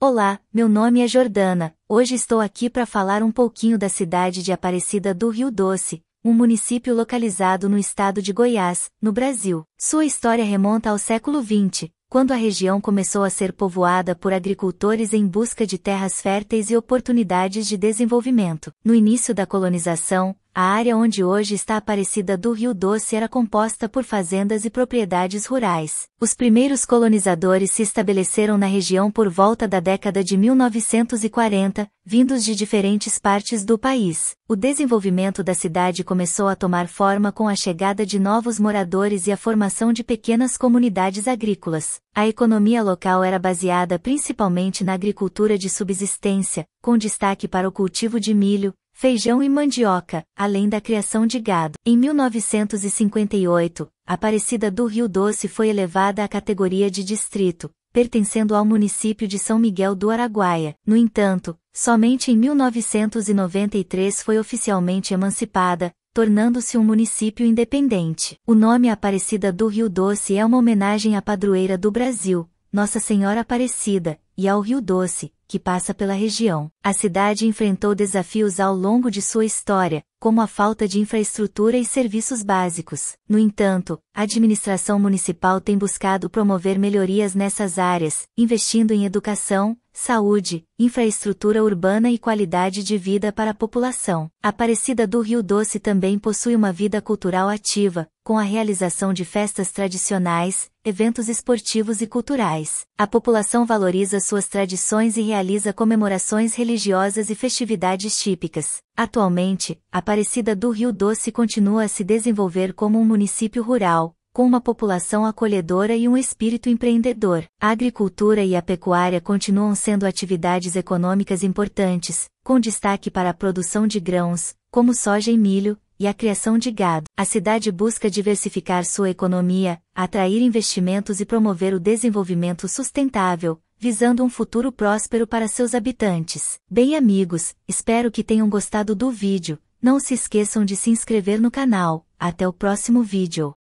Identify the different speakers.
Speaker 1: Olá, meu nome é Jordana. Hoje estou aqui para falar um pouquinho da cidade de Aparecida do Rio Doce, um município localizado no estado de Goiás, no Brasil. Sua história remonta ao século XX, quando a região começou a ser povoada por agricultores em busca de terras férteis e oportunidades de desenvolvimento. No início da colonização, a área onde hoje está a Aparecida do Rio Doce era composta por fazendas e propriedades rurais. Os primeiros colonizadores se estabeleceram na região por volta da década de 1940, vindos de diferentes partes do país. O desenvolvimento da cidade começou a tomar forma com a chegada de novos moradores e a formação de pequenas comunidades agrícolas. A economia local era baseada principalmente na agricultura de subsistência, com destaque para o cultivo de milho, feijão e mandioca, além da criação de gado. Em 1958, Aparecida do Rio Doce foi elevada à categoria de distrito, pertencendo ao município de São Miguel do Araguaia. No entanto, somente em 1993 foi oficialmente emancipada, tornando-se um município independente. O nome Aparecida do Rio Doce é uma homenagem à padroeira do Brasil, Nossa Senhora Aparecida, e ao Rio Doce, que passa pela região. A cidade enfrentou desafios ao longo de sua história, como a falta de infraestrutura e serviços básicos. No entanto, a administração municipal tem buscado promover melhorias nessas áreas, investindo em educação, saúde, infraestrutura urbana e qualidade de vida para a população. A Aparecida do Rio Doce também possui uma vida cultural ativa, com a realização de festas tradicionais, eventos esportivos e culturais. A população valoriza suas tradições e realiza comemorações religiosas e festividades típicas. Atualmente, Aparecida do Rio Doce continua a se desenvolver como um município rural, com uma população acolhedora e um espírito empreendedor. A agricultura e a pecuária continuam sendo atividades econômicas importantes, com destaque para a produção de grãos, como soja e milho, e a criação de gado. A cidade busca diversificar sua economia, atrair investimentos e promover o desenvolvimento sustentável, visando um futuro próspero para seus habitantes. Bem amigos, espero que tenham gostado do vídeo, não se esqueçam de se inscrever no canal, até o próximo vídeo.